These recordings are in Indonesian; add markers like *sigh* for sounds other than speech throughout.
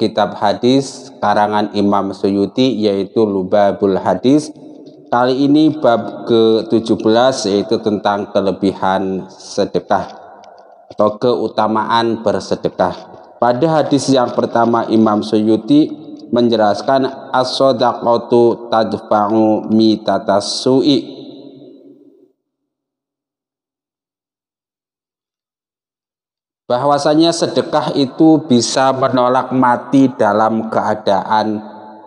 kitab hadis karangan Imam Suyuti yaitu Lubabul Hadis. Kali ini bab ke-17 yaitu tentang kelebihan sedekah atau keutamaan bersedekah. Pada hadis yang pertama Imam Suyuti menjelaskan as-sadaqatu tadfa'u mitatas su'i bahwasanya sedekah itu bisa menolak mati dalam keadaan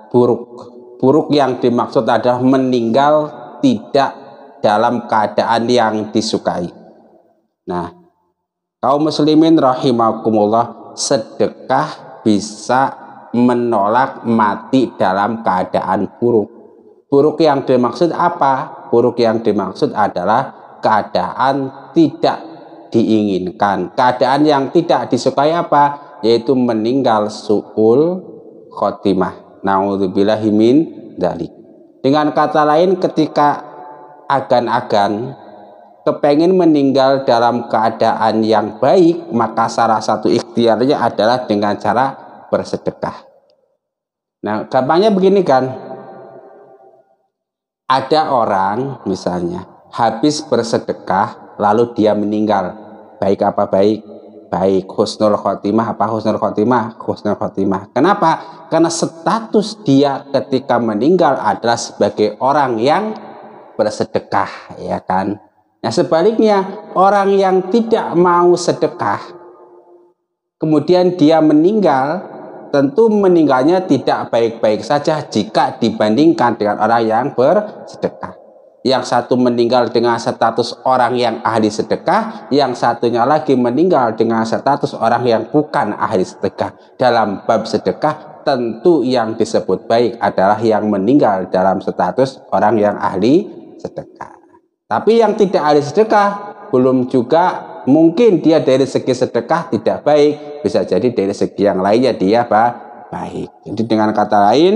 buruk. Buruk yang dimaksud adalah meninggal tidak dalam keadaan yang disukai. Nah, kaum muslimin rahimakumullah, sedekah bisa menolak mati dalam keadaan buruk. Buruk yang dimaksud apa? Buruk yang dimaksud adalah keadaan tidak diinginkan. Keadaan yang tidak disukai apa? Yaitu meninggal su'ul khotimah. Na'udzubillahimin dalik. Dengan kata lain ketika agan-agan kepengen meninggal dalam keadaan yang baik, maka salah satu ikhtiarnya adalah dengan cara bersedekah. Nah, gampangnya begini kan. Ada orang misalnya habis bersedekah lalu dia meninggal baik apa baik baik husnul khotimah apa husnul khotimah husnul khotimah kenapa karena status dia ketika meninggal adalah sebagai orang yang bersedekah ya kan nah sebaliknya orang yang tidak mau sedekah kemudian dia meninggal tentu meninggalnya tidak baik-baik saja jika dibandingkan dengan orang yang bersedekah yang satu meninggal dengan status orang yang ahli sedekah, yang satunya lagi meninggal dengan status orang yang bukan ahli sedekah. Dalam bab sedekah, tentu yang disebut baik adalah yang meninggal dalam status orang yang ahli sedekah. Tapi yang tidak ahli sedekah, belum juga mungkin dia dari segi sedekah tidak baik, bisa jadi dari segi yang lainnya dia apa? baik. Jadi dengan kata lain,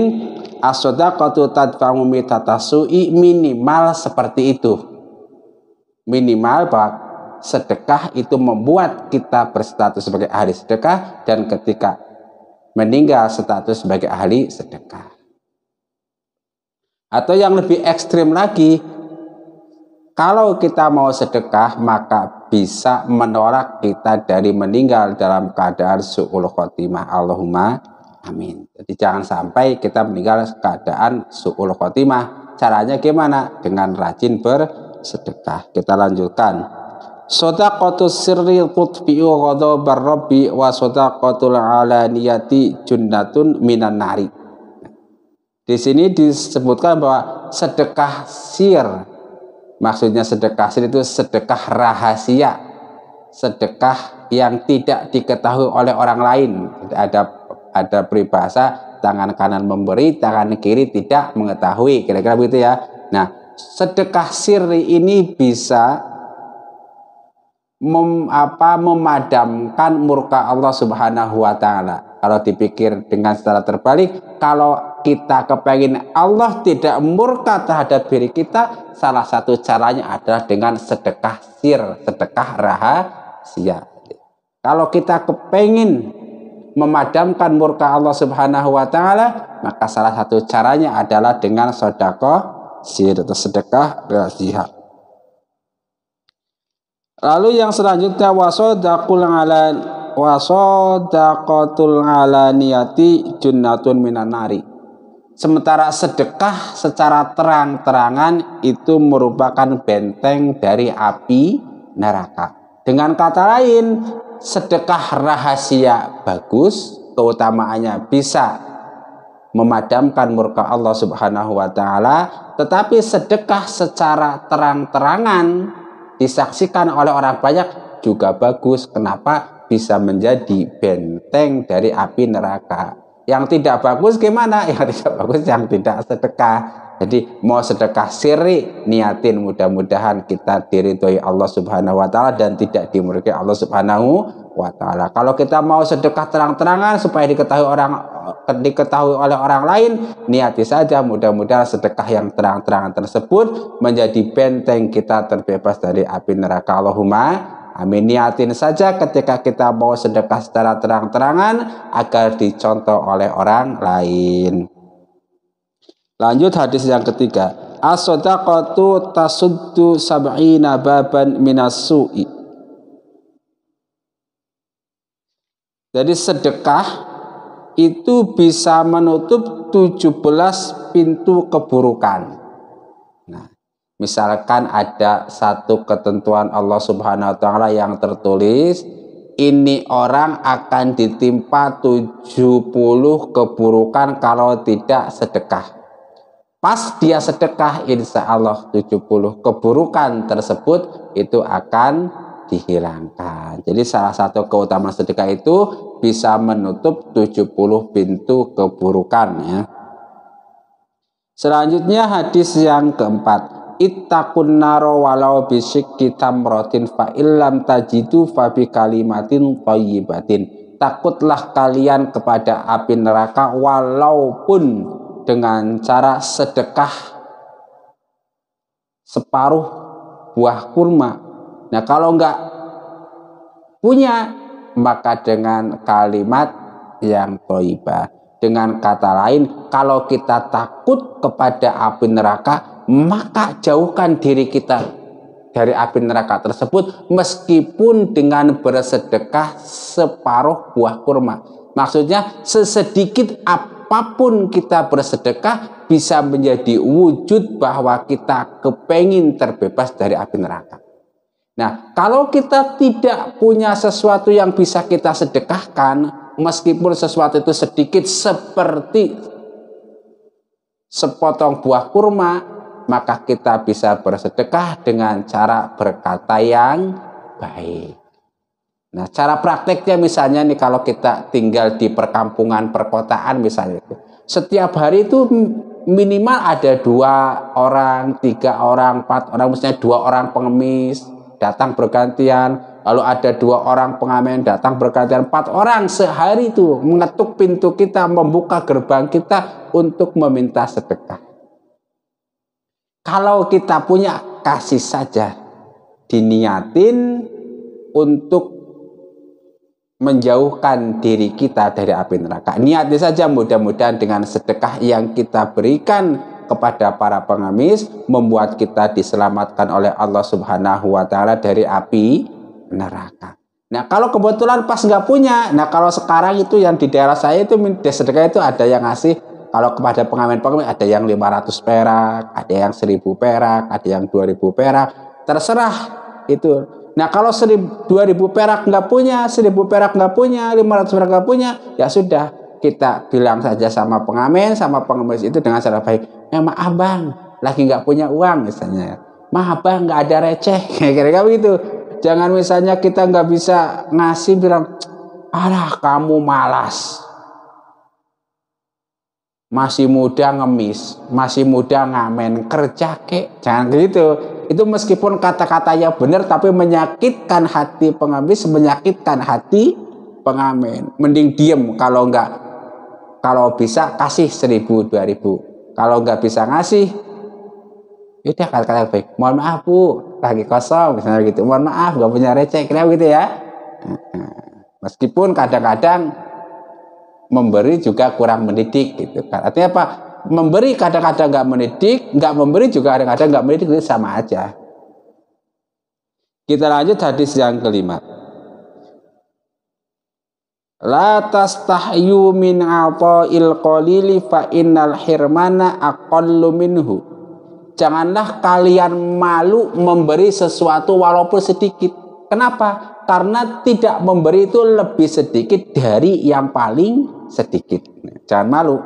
asodakotu tadfamu mitatasu'i minimal seperti itu. Minimal Pak, sedekah itu membuat kita berstatus sebagai ahli sedekah dan ketika meninggal status sebagai ahli sedekah. Atau yang lebih ekstrim lagi, kalau kita mau sedekah maka bisa menolak kita dari meninggal dalam keadaan su'ul khotimah Allahumma Amin. Jadi jangan sampai kita meninggal keadaan su'ul khotimah. Caranya gimana? Dengan rajin bersedekah. Kita lanjutkan. Sodaqatus sirri qutbi'u ghadabar rabbi wa sodaqatul alaniyati junnatun minan nari. Di sini disebutkan bahwa sedekah sir, maksudnya sedekah sir itu sedekah rahasia, sedekah yang tidak diketahui oleh orang lain. ada ada peribahasa tangan kanan memberi, tangan kiri tidak mengetahui. Kira-kira begitu ya. Nah, sedekah sirri ini bisa mem, apa, memadamkan murka Allah Subhanahu wa taala. Kalau dipikir dengan secara terbalik, kalau kita kepengin Allah tidak murka terhadap diri kita, salah satu caranya adalah dengan sedekah sir, sedekah rahasia. Kalau kita kepengin memadamkan murka Allah Subhanahu wa taala, maka salah satu caranya adalah dengan sedekah sir atau sedekah jihad. Lalu yang selanjutnya wasodakul ala wasodakotul ala niyati junnatun minan nari. Sementara sedekah secara terang-terangan itu merupakan benteng dari api neraka. Dengan kata lain, sedekah rahasia bagus, keutamaannya bisa memadamkan murka Allah Subhanahu wa taala, tetapi sedekah secara terang-terangan disaksikan oleh orang banyak juga bagus. Kenapa? Bisa menjadi benteng dari api neraka. Yang tidak bagus gimana? *laughs* Yang tidak bagus yang tidak sedekah. Jadi mau sedekah siri niatin mudah-mudahan kita diridhoi Allah Subhanahu wa taala dan tidak dimurkai Allah Subhanahu wa taala. Kalau kita mau sedekah terang-terangan supaya diketahui orang diketahui oleh orang lain, niati saja mudah-mudahan sedekah yang terang-terangan tersebut menjadi benteng kita terbebas dari api neraka Allahumma Amin niatin saja ketika kita mau sedekah secara terang-terangan agar dicontoh oleh orang lain. Lanjut hadis yang ketiga. As-sadaqatu tasuddu sab'ina baban minas su'i. Jadi sedekah itu bisa menutup 17 pintu keburukan. Misalkan ada satu ketentuan Allah Subhanahu wa taala yang tertulis, ini orang akan ditimpa 70 keburukan kalau tidak sedekah. Pas dia sedekah insya Allah 70 keburukan tersebut itu akan dihilangkan. Jadi salah satu keutamaan sedekah itu bisa menutup 70 pintu keburukan ya. Selanjutnya hadis yang keempat ittaqun naro walau bisik kitam rotin fa illam tajidu fa bi kalimatin tayyibatin takutlah kalian kepada api neraka walaupun dengan cara sedekah separuh buah kurma nah kalau enggak punya maka dengan kalimat yang toibah dengan kata lain kalau kita takut kepada api neraka maka jauhkan diri kita dari api neraka tersebut meskipun dengan bersedekah separuh buah kurma. Maksudnya sesedikit apapun kita bersedekah bisa menjadi wujud bahwa kita kepengin terbebas dari api neraka. Nah, kalau kita tidak punya sesuatu yang bisa kita sedekahkan, meskipun sesuatu itu sedikit seperti sepotong buah kurma maka kita bisa bersedekah dengan cara berkata yang baik. Nah, cara prakteknya misalnya nih kalau kita tinggal di perkampungan, perkotaan misalnya, setiap hari itu minimal ada dua orang, tiga orang, empat orang, misalnya dua orang pengemis datang bergantian, lalu ada dua orang pengamen datang bergantian, empat orang sehari itu mengetuk pintu kita, membuka gerbang kita untuk meminta sedekah. Kalau kita punya kasih saja diniatin untuk menjauhkan diri kita dari api neraka. niatnya saja mudah-mudahan dengan sedekah yang kita berikan kepada para pengemis membuat kita diselamatkan oleh Allah Subhanahu wa taala dari api neraka. Nah, kalau kebetulan pas nggak punya, nah kalau sekarang itu yang di daerah saya itu sedekah itu ada yang ngasih kalau kepada pengamen-pengamen ada yang 500 perak, ada yang 1000 perak, ada yang 2000 perak, terserah itu. Nah kalau 1000, 2000 perak nggak punya, 1000 perak nggak punya, 500 perak nggak punya, ya sudah kita bilang saja sama pengamen, sama pengemis itu dengan cara baik. Memang eh, abang lagi nggak punya uang misalnya. Mah abang nggak ada receh, *laughs* kira-kira begitu. Jangan misalnya kita nggak bisa ngasih bilang, alah kamu malas masih muda ngemis, masih muda ngamen, kerja kek. Jangan gitu. Itu meskipun kata-katanya benar tapi menyakitkan hati pengemis, menyakitkan hati pengamen. Mending diem kalau enggak. Kalau bisa kasih seribu, dua ribu. Kalau enggak bisa ngasih, yaudah kata-kata baik. Mohon maaf bu, lagi kosong misalnya gitu. Mohon maaf, enggak punya receh, kira gitu ya. Meskipun kadang-kadang memberi juga kurang mendidik gitu kan. Artinya apa? Memberi kadang-kadang nggak mendidik, nggak memberi juga kadang-kadang nggak mendidik itu sama aja. Kita lanjut hadis yang kelima. La tastahyu min ata'il qalili fa innal hirmana aqallu minhu. Janganlah kalian malu memberi sesuatu walaupun sedikit Kenapa? Karena tidak memberi itu lebih sedikit dari yang paling sedikit. Jangan malu.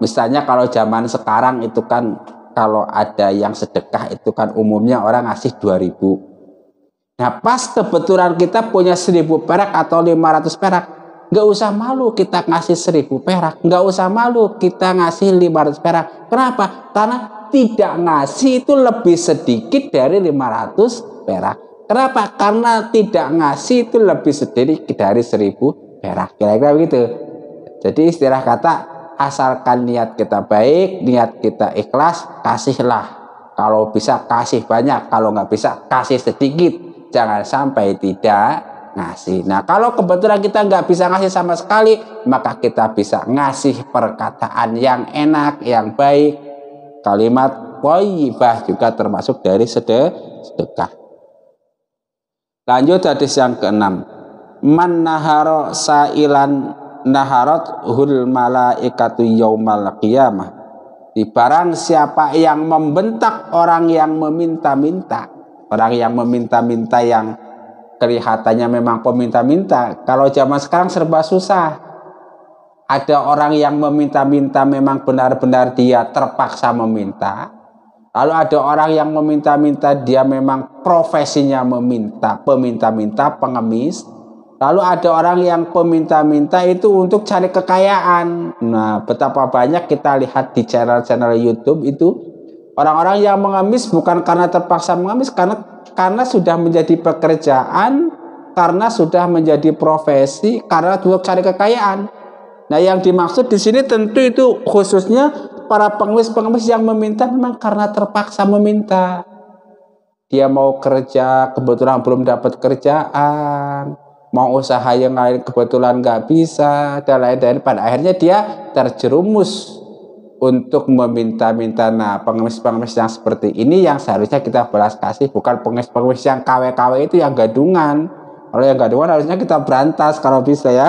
Misalnya kalau zaman sekarang itu kan kalau ada yang sedekah itu kan umumnya orang ngasih 2000. Nah pas kebetulan kita punya 1000 perak atau 500 perak, nggak usah malu kita ngasih 1000 perak, nggak usah malu kita ngasih 500 perak. Kenapa? Karena tidak ngasih itu lebih sedikit dari 500 perak. Kenapa? Karena tidak ngasih itu lebih sedikit dari seribu perak. Kira-kira begitu. Jadi istilah kata asalkan niat kita baik, niat kita ikhlas, kasihlah. Kalau bisa kasih banyak, kalau nggak bisa kasih sedikit. Jangan sampai tidak ngasih. Nah kalau kebetulan kita nggak bisa ngasih sama sekali, maka kita bisa ngasih perkataan yang enak, yang baik. Kalimat toyibah juga termasuk dari sedekah. Lanjut hadis yang keenam. Man naharo sailan naharot hul malaikatu yaumal qiyamah. Di barang siapa yang membentak orang yang meminta-minta, orang yang meminta-minta yang kelihatannya memang peminta-minta. Kalau zaman sekarang serba susah. Ada orang yang meminta-minta memang benar-benar dia terpaksa meminta kalau ada orang yang meminta-minta, dia memang profesinya meminta, peminta-minta, pengemis. Lalu ada orang yang peminta-minta itu untuk cari kekayaan. Nah, betapa banyak kita lihat di channel-channel YouTube itu orang-orang yang mengemis bukan karena terpaksa mengemis, karena karena sudah menjadi pekerjaan, karena sudah menjadi profesi, karena untuk cari kekayaan. Nah, yang dimaksud di sini tentu itu khususnya para pengemis-pengemis yang meminta memang karena terpaksa meminta. Dia mau kerja, kebetulan belum dapat kerjaan, mau usaha yang lain kebetulan nggak bisa, dan lain-lain. Pada akhirnya dia terjerumus untuk meminta-minta. Nah, pengemis-pengemis yang seperti ini yang seharusnya kita balas kasih, bukan pengemis-pengemis yang KW-KW itu yang gadungan. Kalau yang gadungan harusnya kita berantas kalau bisa ya.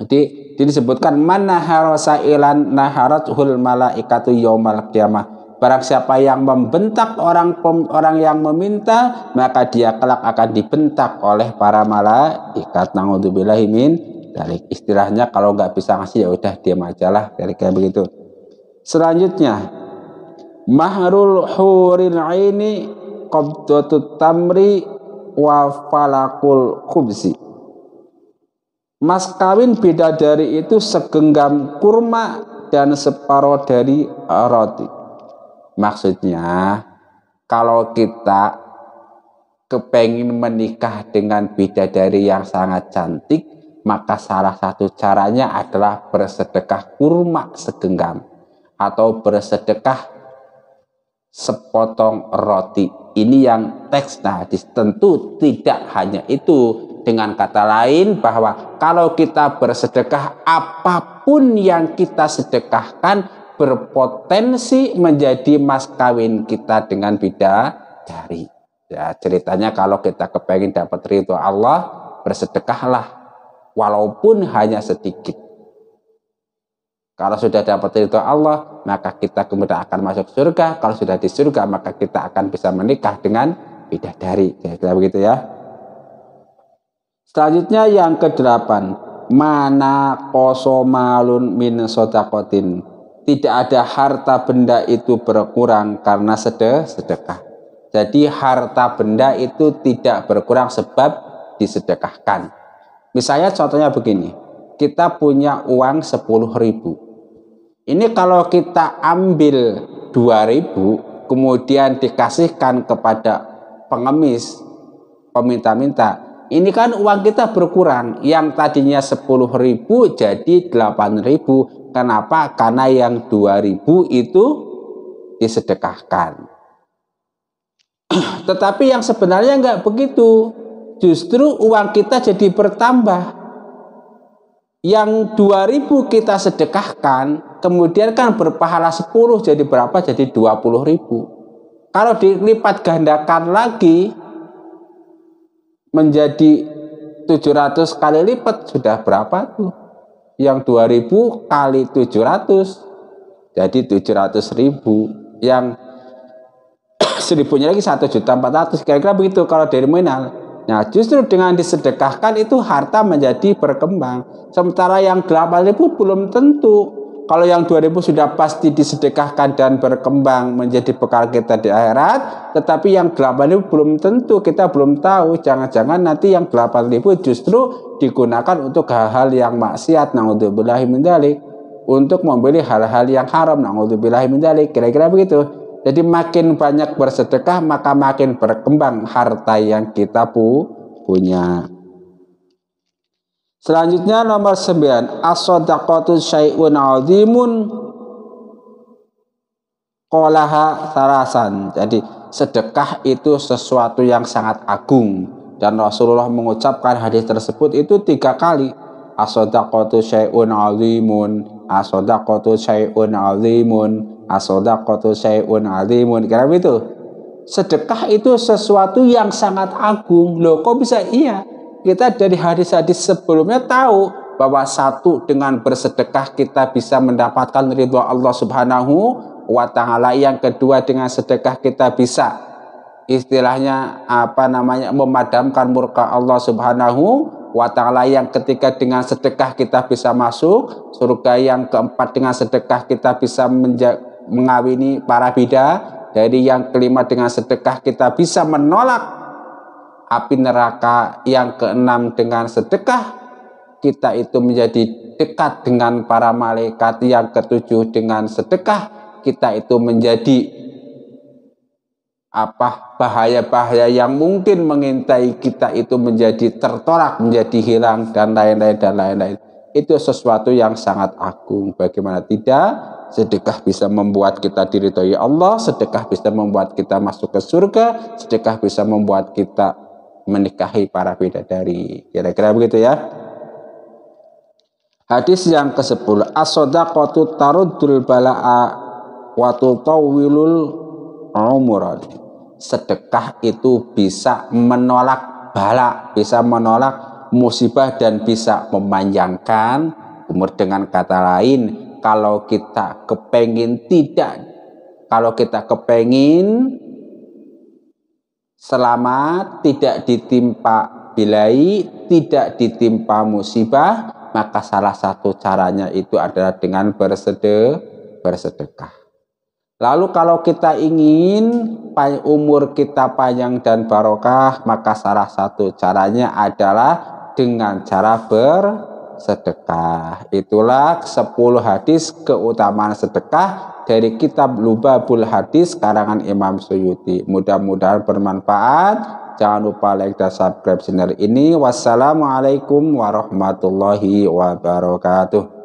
Jadi disebutkan mana harosailan naharat hul malaikatu yomal kiamah Barang siapa yang membentak orang orang yang meminta, maka dia kelak akan dibentak oleh para malaikat. Nauzubillahi min Dari Istilahnya kalau nggak bisa ngasih ya udah diam aja lah kayak begitu. Selanjutnya mahrul huril ini qabdatut tamri wa falakul khubzi Mas kawin bidadari itu segenggam kurma dan separuh dari roti. Maksudnya, kalau kita kepengin menikah dengan bidadari yang sangat cantik, maka salah satu caranya adalah bersedekah kurma segenggam atau bersedekah sepotong roti. Ini yang teks nah hadis tentu tidak hanya itu. Dengan kata lain bahwa kalau kita bersedekah apapun yang kita sedekahkan berpotensi menjadi mas kawin kita dengan bidadari. Ya, ceritanya kalau kita kepengen dapat ridho Allah, bersedekahlah walaupun hanya sedikit. Kalau sudah dapat itu Allah, maka kita kemudian akan masuk surga. Kalau sudah di surga, maka kita akan bisa menikah dengan bidadari. kira begitu ya. Selanjutnya yang kedelapan, mana malun min sodakotin. Tidak ada harta benda itu berkurang karena sedekah. sedekah. Jadi harta benda itu tidak berkurang sebab disedekahkan. Misalnya contohnya begini, kita punya uang 10 ribu ini kalau kita ambil 2000 kemudian dikasihkan kepada pengemis peminta-minta, ini kan uang kita berkurang. Yang tadinya 10.000 jadi 8.000. Kenapa? Karena yang 2.000 itu disedekahkan. *clears throat* Tetapi yang sebenarnya enggak begitu. Justru uang kita jadi bertambah. Yang 2000 kita sedekahkan, kemudian kan berpahala 10 jadi berapa? Jadi 20 ribu. Kalau dilipat gandakan lagi menjadi 700 kali lipat sudah berapa tuh? Yang 2000 kali 700 jadi 700 ribu. Yang *clears throat* seribunya lagi 1 juta 400 kira-kira begitu kalau dari nominal. Nah justru dengan disedekahkan itu harta menjadi berkembang. Sementara yang 8000 belum tentu kalau yang 2000 sudah pasti disedekahkan dan berkembang menjadi bekal kita di akhirat. Tetapi yang 8000 belum tentu, kita belum tahu. Jangan-jangan nanti yang 8000 justru digunakan untuk hal-hal yang maksiat. Na'udzubillahi mindalik. Untuk membeli hal-hal yang haram. Na'udzubillahi mindalik. Kira-kira begitu. Jadi makin banyak bersedekah, maka makin berkembang harta yang kita pu punya. Selanjutnya nomor 9, as-sadaqatu syai'un 'azimun qalaha sarasan Jadi sedekah itu sesuatu yang sangat agung dan Rasulullah mengucapkan hadis tersebut itu tiga kali. As-sadaqatu syai'un 'azimun, as-sadaqatu syai'un 'azimun, as-sadaqatu syai'un 'azimun. Kira begitu. Sedekah itu sesuatu yang sangat agung. Loh, kok bisa iya? kita dari hadis-hadis sebelumnya tahu bahwa satu dengan bersedekah kita bisa mendapatkan ridho Allah Subhanahu wa taala. Yang kedua dengan sedekah kita bisa istilahnya apa namanya memadamkan murka Allah Subhanahu wa taala. Yang ketiga dengan sedekah kita bisa masuk surga. Yang keempat dengan sedekah kita bisa mengawini para bidah. Dari yang kelima dengan sedekah kita bisa menolak api neraka yang keenam dengan sedekah kita itu menjadi dekat dengan para malaikat yang ketujuh dengan sedekah kita itu menjadi apa bahaya-bahaya yang mungkin mengintai kita itu menjadi tertorak, menjadi hilang dan lain-lain dan lain-lain. Itu sesuatu yang sangat agung. Bagaimana tidak? Sedekah bisa membuat kita diridhoi Allah, sedekah bisa membuat kita masuk ke surga, sedekah bisa membuat kita menikahi para bidadari. Kira-kira begitu ya. Hadis yang ke-10, as-shadaqatu taruddul bala'a wa tutawwilul umur. Sedekah itu bisa menolak bala, bisa menolak musibah dan bisa memanjangkan umur dengan kata lain kalau kita kepengin tidak kalau kita kepengin Selama tidak ditimpa bilai, tidak ditimpa musibah, maka salah satu caranya itu adalah dengan bersede, bersedekah. Lalu kalau kita ingin umur kita panjang dan barokah, maka salah satu caranya adalah dengan cara ber, sedekah. Itulah 10 hadis keutamaan sedekah dari kitab Lubabul Hadis karangan Imam Suyuti. Mudah-mudahan bermanfaat. Jangan lupa like dan subscribe channel ini. Wassalamualaikum warahmatullahi wabarakatuh.